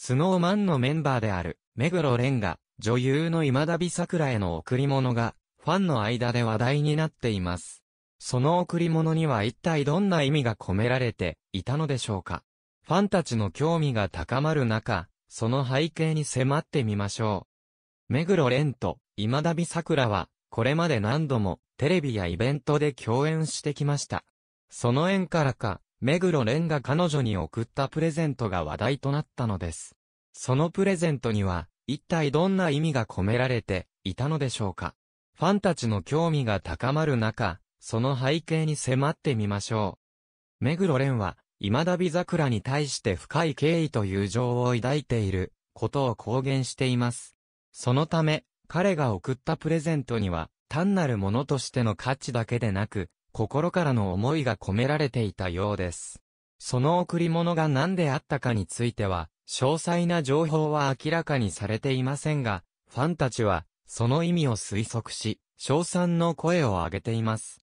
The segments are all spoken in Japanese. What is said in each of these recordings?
スノーマンのメンバーである、目黒蓮が、女優の今田美桜への贈り物が、ファンの間で話題になっています。その贈り物には一体どんな意味が込められていたのでしょうか。ファンたちの興味が高まる中、その背景に迫ってみましょう。目黒蓮と今田美桜は、これまで何度もテレビやイベントで共演してきました。その縁からか、目黒蓮が彼女に送ったプレゼントが話題となったのです。そのプレゼントには、一体どんな意味が込められていたのでしょうか。ファンたちの興味が高まる中、その背景に迫ってみましょう。目黒蓮は、今だび桜に対して深い敬意と友情を抱いていることを公言しています。そのため、彼が送ったプレゼントには、単なるものとしての価値だけでなく、心からの思いが込められていたようです。その贈り物が何であったかについては、詳細な情報は明らかにされていませんが、ファンたちは、その意味を推測し、称賛の声を上げています。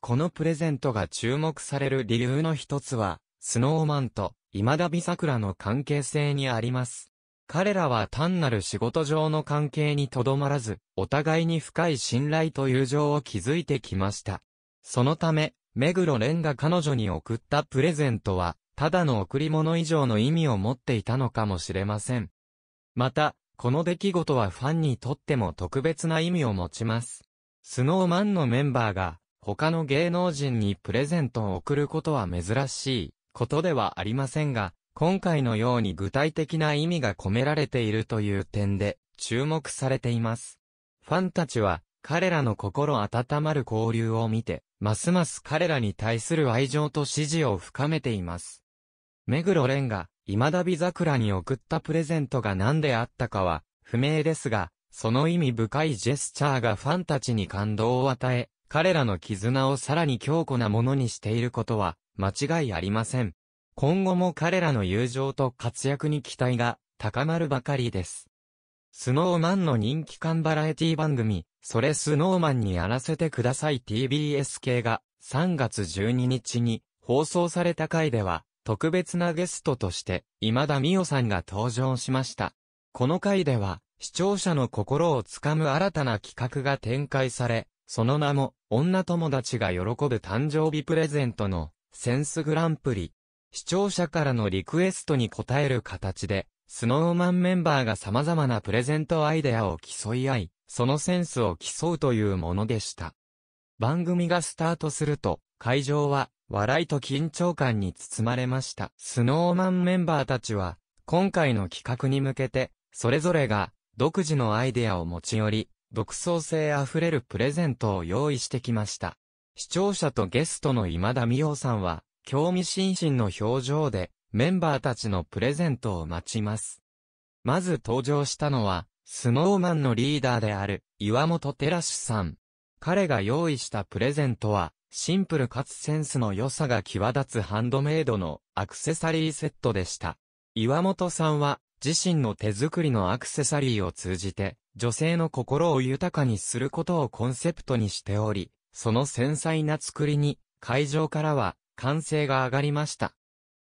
このプレゼントが注目される理由の一つは、スノーマンと今田美桜の関係性にあります。彼らは単なる仕事上の関係にとどまらず、お互いに深い信頼と友情を築いてきました。そのため、目黒蓮が彼女に送ったプレゼントは、ただの贈り物以上の意味を持っていたのかもしれません。また、この出来事はファンにとっても特別な意味を持ちます。スノーマンのメンバーが、他の芸能人にプレゼントを贈ることは珍しいことではありませんが、今回のように具体的な意味が込められているという点で注目されています。ファンたちは彼らの心温まる交流を見てますます彼らに対する愛情と支持を深めています。目黒蓮が、今だび桜に送ったプレゼントが何であったかは、不明ですが、その意味深いジェスチャーがファンたちに感動を与え、彼らの絆をさらに強固なものにしていることは、間違いありません。今後も彼らの友情と活躍に期待が高まるばかりです。スノーマンの人気感バラエティ番組、それスノーマンにやらせてください TBS 系が3月12日に放送された回では特別なゲストとして今田美桜さんが登場しました。この回では視聴者の心をつかむ新たな企画が展開され、その名も女友達が喜ぶ誕生日プレゼントのセンスグランプリ。視聴者からのリクエストに応える形で、スノーマンメンバーが様々なプレゼントアイデアを競い合い、そのセンスを競うというものでした。番組がスタートすると、会場は、笑いと緊張感に包まれました。スノーマンメンバーたちは、今回の企画に向けて、それぞれが、独自のアイデアを持ち寄り、独創性あふれるプレゼントを用意してきました。視聴者とゲストの今田美桜さんは、興味津々の表情で、メンバーたちのプレゼントを待ちます。まず登場したのは、スノーマンのリーダーである岩本照さん。彼が用意したプレゼントは、シンプルかつセンスの良さが際立つハンドメイドのアクセサリーセットでした。岩本さんは、自身の手作りのアクセサリーを通じて、女性の心を豊かにすることをコンセプトにしており、その繊細な作りに、会場からは、歓声が上がりました。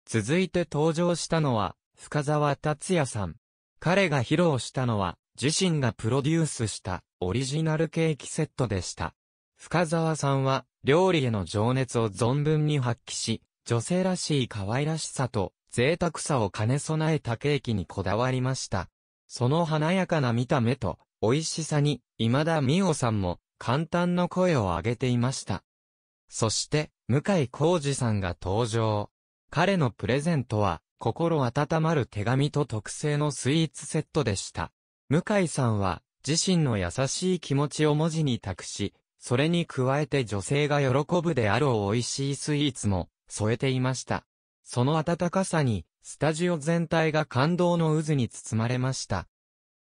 続いて登場したのは、深沢達也さん。彼が披露したのは、自身がプロデュースしたオリジナルケーキセットでした。深沢さんは、料理への情熱を存分に発揮し、女性らしい可愛らしさと贅沢さを兼ね備えたケーキにこだわりました。その華やかな見た目と美味しさに、今田美桜さんも簡単の声を上げていました。そして、向井浩二さんが登場。彼のプレゼントは、心温まる手紙と特製のスイーツセットでした。向井さんは、自身の優しい気持ちを文字に託し、それに加えて女性が喜ぶであろう美味しいスイーツも添えていました。その温かさに、スタジオ全体が感動の渦に包まれました。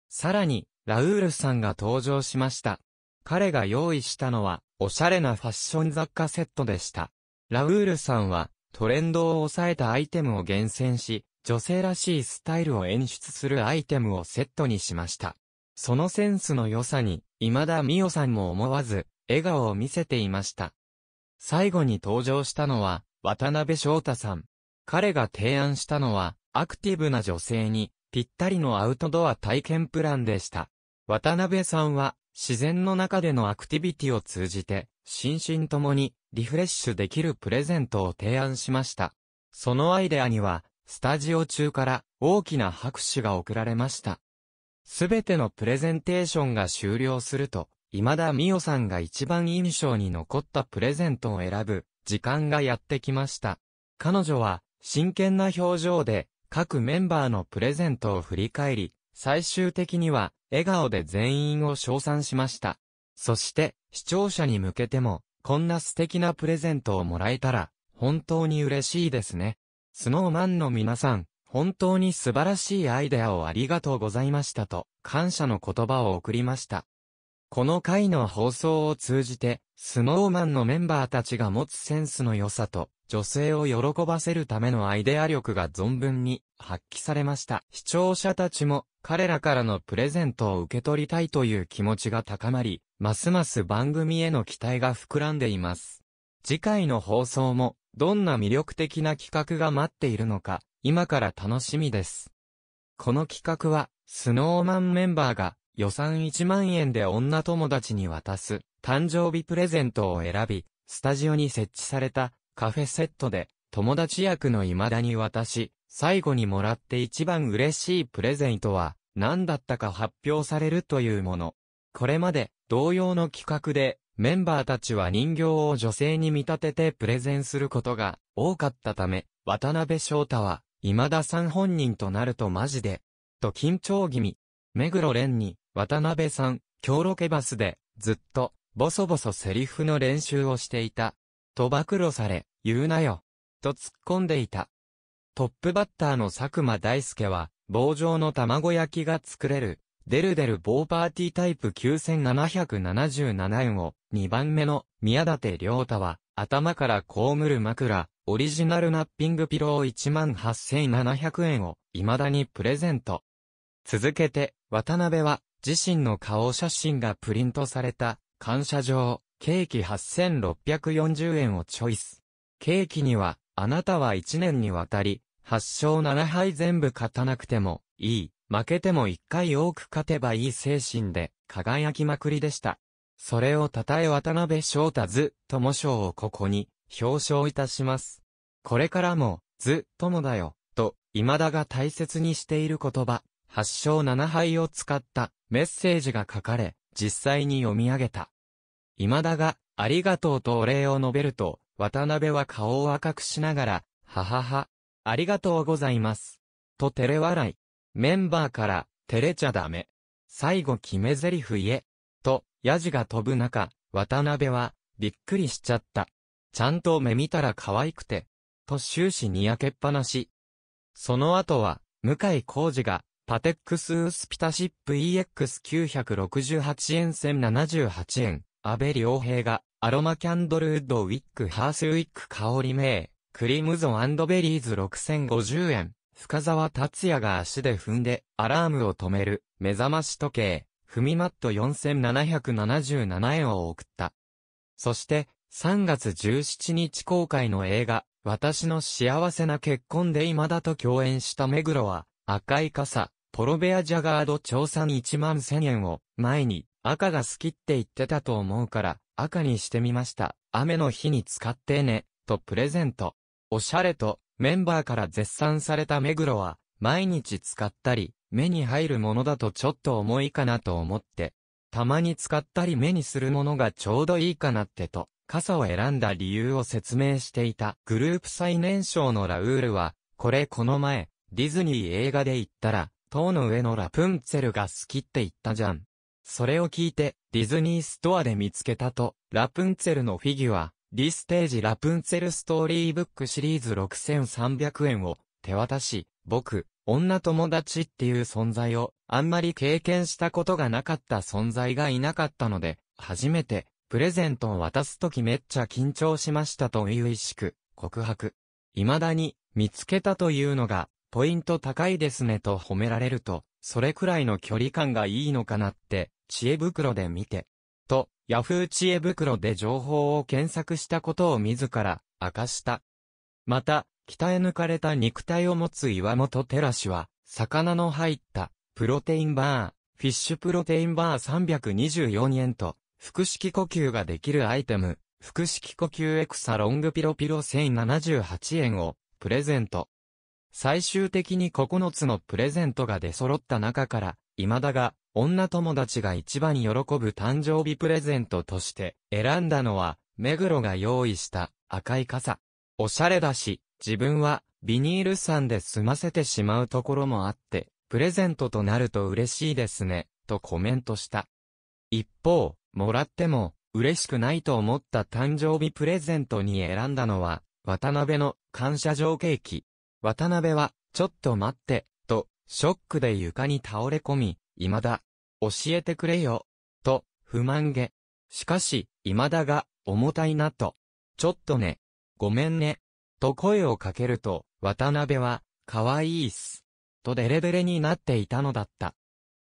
さらに、ラウールさんが登場しました。彼が用意したのは、おしゃれなファッション雑貨セットでした。ラウールさんは、トレンドを抑えたアイテムを厳選し、女性らしいスタイルを演出するアイテムをセットにしました。そのセンスの良さに、今田美代さんも思わず、笑顔を見せていました。最後に登場したのは、渡辺翔太さん。彼が提案したのは、アクティブな女性に、ぴったりのアウトドア体験プランでした。渡辺さんは、自然の中でのアクティビティを通じて、心身ともにリフレッシュできるプレゼントを提案しました。そのアイデアには、スタジオ中から大きな拍手が送られました。すべてのプレゼンテーションが終了すると、今田美代さんが一番印象に残ったプレゼントを選ぶ時間がやってきました。彼女は真剣な表情で各メンバーのプレゼントを振り返り、最終的には笑顔で全員を称賛しました。そして視聴者に向けても、こんな素敵なプレゼントをもらえたら、本当に嬉しいですね。スノーマンの皆さん、本当に素晴らしいアイデアをありがとうございましたと、感謝の言葉を送りました。この回の放送を通じて、スノーマンのメンバーたちが持つセンスの良さと、女性を喜ばせるためのアイデア力が存分に発揮されました。視聴者たちも彼らからのプレゼントを受け取りたいという気持ちが高まり、ますます番組への期待が膨らんでいます。次回の放送も、どんな魅力的な企画が待っているのか、今から楽しみです。この企画は、スノーマンメンバーが予算1万円で女友達に渡す誕生日プレゼントを選び、スタジオに設置されたカフェセットで友達役の未だに渡し、最後にもらって一番嬉しいプレゼントは何だったか発表されるというもの。これまで同様の企画でメンバーたちは人形を女性に見立ててプレゼンすることが多かったため、渡辺翔太は今田さん本人となるとマジで、と緊張気味。目黒蓮に渡辺さん、今日ロケバスでずっとボソボソセリフの練習をしていた。と暴露され、言うなよ。と突っ込んでいた。トップバッターの佐久間大介は、棒状の卵焼きが作れる、デルデルーパーティータイプ9777円を、2番目の宮舘良太は、頭から被る枕、オリジナルナッピングピロー18700円を、未だにプレゼント。続けて、渡辺は、自身の顔写真がプリントされた、感謝状、ケーキ8640円をチョイス。ケーキには、あなたは1年にわたり、8勝7敗全部勝たなくても、いい、負けても一回多く勝てばいい精神で、輝きまくりでした。それを称え渡辺翔太ず、友賞をここに、表彰いたします。これからも、ず、友だよ、と、今田が大切にしている言葉、8祥7杯を使ったメッセージが書かれ、実際に読み上げた。今田が、ありがとうとお礼を述べると、渡辺は顔を赤くしながら、ははは、ありがとうございます。と照れ笑い。メンバーから、照れちゃダメ。最後決め台詞言え。と、ヤジが飛ぶ中、渡辺は、びっくりしちゃった。ちゃんと目見たら可愛くて。と終始にやけっぱなし。その後は、向井浩二が、パテックスウスピタシップ EX968 円1078円、安倍良平が、アロマキャンドルウッドウィックハースウィック香り名、クリムゾンベリーズ6050円、深沢達也が足で踏んで、アラームを止める、目覚まし時計、踏みマット4777円を送った。そして、3月17日公開の映画、私の幸せな結婚で今だと共演した目黒は、赤い傘、ポロベアジャガード調査に1万1000円を、前に、赤が好きって言ってたと思うから、赤にしてみました。雨の日に使ってね、とプレゼント。おしゃれと、メンバーから絶賛された目黒は、毎日使ったり、目に入るものだとちょっと重いかなと思って、たまに使ったり目にするものがちょうどいいかなってと、傘を選んだ理由を説明していた。グループ最年少のラウールは、これこの前、ディズニー映画で言ったら、塔の上のラプンツェルが好きって言ったじゃん。それを聞いて、ディズニーストアで見つけたと、ラプンツェルのフィギュア、リステージラプンツェルストーリーブックシリーズ6300円を手渡し、僕、女友達っていう存在をあんまり経験したことがなかった存在がいなかったので、初めてプレゼントを渡すときめっちゃ緊張しましたという意識、告白。未だに見つけたというのがポイント高いですねと褒められると、それくらいの距離感がいいのかなって、知恵袋で見て、ヤフー知恵袋で情報を検索したことを自ら明かした。また、鍛え抜かれた肉体を持つ岩本ラ氏は、魚の入ったプロテインバー、フィッシュプロテインバー324円と、腹式呼吸ができるアイテム、腹式呼吸エクサロングピロピロ1078円をプレゼント。最終的に9つのプレゼントが出揃った中から、今だが、女友達が一番喜ぶ誕生日プレゼントとして選んだのは、目黒が用意した赤い傘。おしゃれだし、自分はビニールんで済ませてしまうところもあって、プレゼントとなると嬉しいですね、とコメントした。一方、もらっても嬉しくないと思った誕生日プレゼントに選んだのは、渡辺の感謝状ケーキ。渡辺は、ちょっと待って、と、ショックで床に倒れ込み、今だ、教えてくれよ、と、不満げ。しかし、今だが、重たいなと、ちょっとね、ごめんね、と声をかけると、渡辺は、かわいいっす、とデレデレになっていたのだった。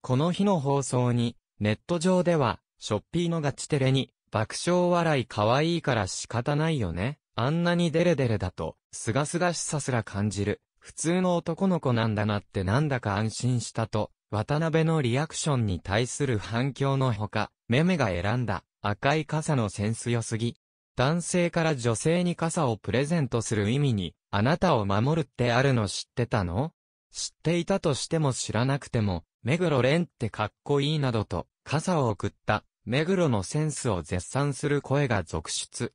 この日の放送に、ネット上では、ショッピーのガチテレに、爆笑笑いかわいいから仕方ないよね。あんなにデレデレだと、すがすがしさすら感じる。普通の男の子なんだなってなんだか安心したと、渡辺のリアクションに対する反響のほか、メメが選んだ赤い傘のセンス良すぎ。男性から女性に傘をプレゼントする意味に、あなたを守るってあるの知ってたの知っていたとしても知らなくても、目黒蓮ってかっこいいなどと、傘を送った、目黒のセンスを絶賛する声が続出。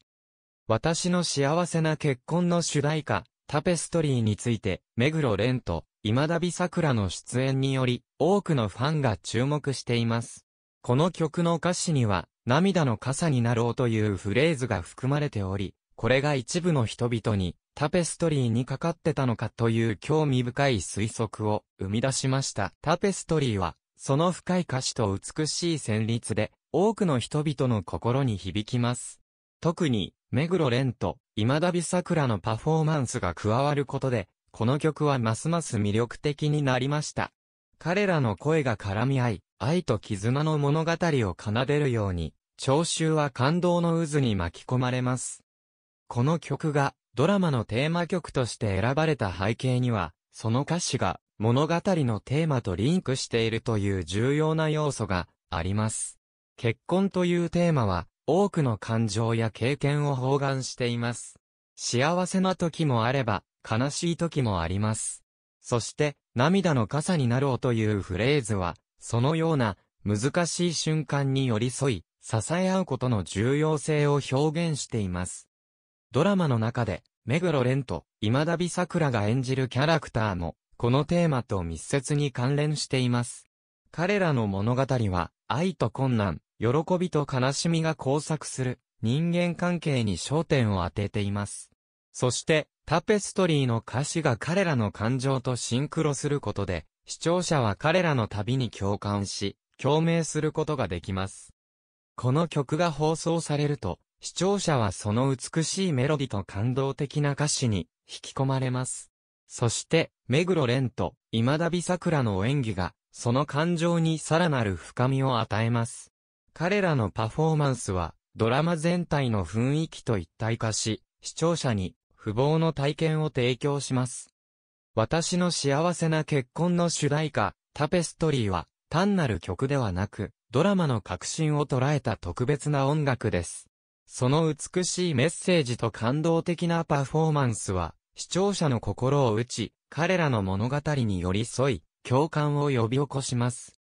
私の幸せな結婚の主題歌、タペストリーについて、目黒蓮と今田美桜の出演により、多くのファンが注目しています。この曲の歌詞には、涙の傘になろうというフレーズが含まれており、これが一部の人々に、タペストリーにかかってたのかという興味深い推測を生み出しました。タペストリーは、その深い歌詞と美しい旋律で、多くの人々の心に響きます。特に、目黒蓮と今だび桜のパフォーマンスが加わることで、この曲はますます魅力的になりました。彼らの声が絡み合い、愛と絆の物語を奏でるように、聴衆は感動の渦に巻き込まれます。この曲がドラマのテーマ曲として選ばれた背景には、その歌詞が物語のテーマとリンクしているという重要な要素があります。結婚というテーマは多くの感情や経験を包含しています。幸せな時もあれば、悲しい時もあります。そして、涙の傘になろうというフレーズは、そのような難しい瞬間に寄り添い、支え合うことの重要性を表現しています。ドラマの中で、目黒蓮と今田美桜が演じるキャラクターも、このテーマと密接に関連しています。彼らの物語は、愛と困難、喜びと悲しみが交錯する人間関係に焦点を当てています。そして、タペストリーの歌詞が彼らの感情とシンクロすることで、視聴者は彼らの旅に共感し、共鳴することができます。この曲が放送されると、視聴者はその美しいメロディと感動的な歌詞に引き込まれます。そして、目黒蓮と今田美桜の演技が、その感情にさらなる深みを与えます。彼らのパフォーマンスは、ドラマ全体の雰囲気と一体化し、視聴者に不謀の体験を提供します。私の幸せな結婚の主題歌、タペストリーは、単なる曲ではなく、ドラマの核心を捉えた特別な音楽です。その美しいメッセージと感動的なパフォーマンスは、視聴者の心を打ち、彼らの物語に寄り添い、共感を呼び起こします。